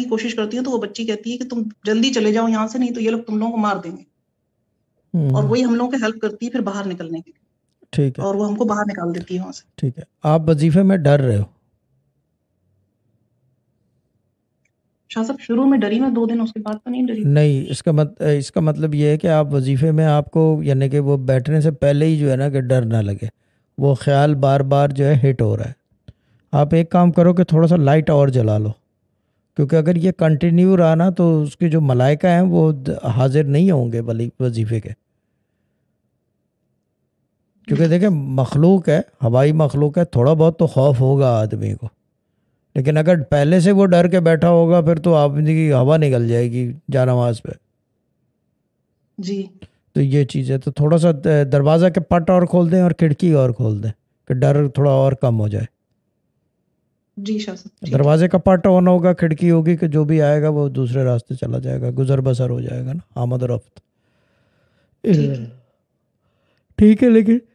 की कोशिश करती हूँ तो वो बच्ची कहती है कि तुम जल्दी चले जाओ यहाँ से नहीं तो ये लोग तुम लोगों को मार देंगे हम्म। और वही हम लोगों को हेल्प करती है फिर बाहर निकलने के लिए ठीक है और वो हमको बाहर निकाल देती है वहां से ठीक है आप वजीफे में डर रहे हो शाह साहब शुरू में डरी मैं दो दिन उसके बाद तो नहीं डरी नहीं इसका मत इसका मतलब ये है कि आप वजीफे में आपको यानी कि वो बैठने से पहले ही जो है ना कि डर ना लगे वो ख्याल बार बार जो है हिट हो रहा है आप एक काम करो कि थोड़ा सा लाइट और जला लो क्योंकि अगर ये कंटिन्यू रहा ना तो उसके जो मलाइका हैं वो हाजिर नहीं होंगे भले वजीफे के क्योंकि देखें मखलूक है हवाई मखलूक है थोड़ा बहुत तो खौफ होगा आदमी को लेकिन अगर पहले से वो डर के बैठा होगा फिर तो आदमी की हवा निकल जाएगी जानमाज पे जी तो ये चीज़ है तो थोड़ा सा दरवाज़ा के पट और खोल दें और खिड़की और खोल दें कि डर थोड़ा और कम हो जाए जी शाह दरवाजे का पाटा ऑन होगा खिड़की होगी कि जो भी आएगा वो दूसरे रास्ते चला जाएगा गुजर बसर हो जाएगा ना आमद रफ्त ठीक है लेकिन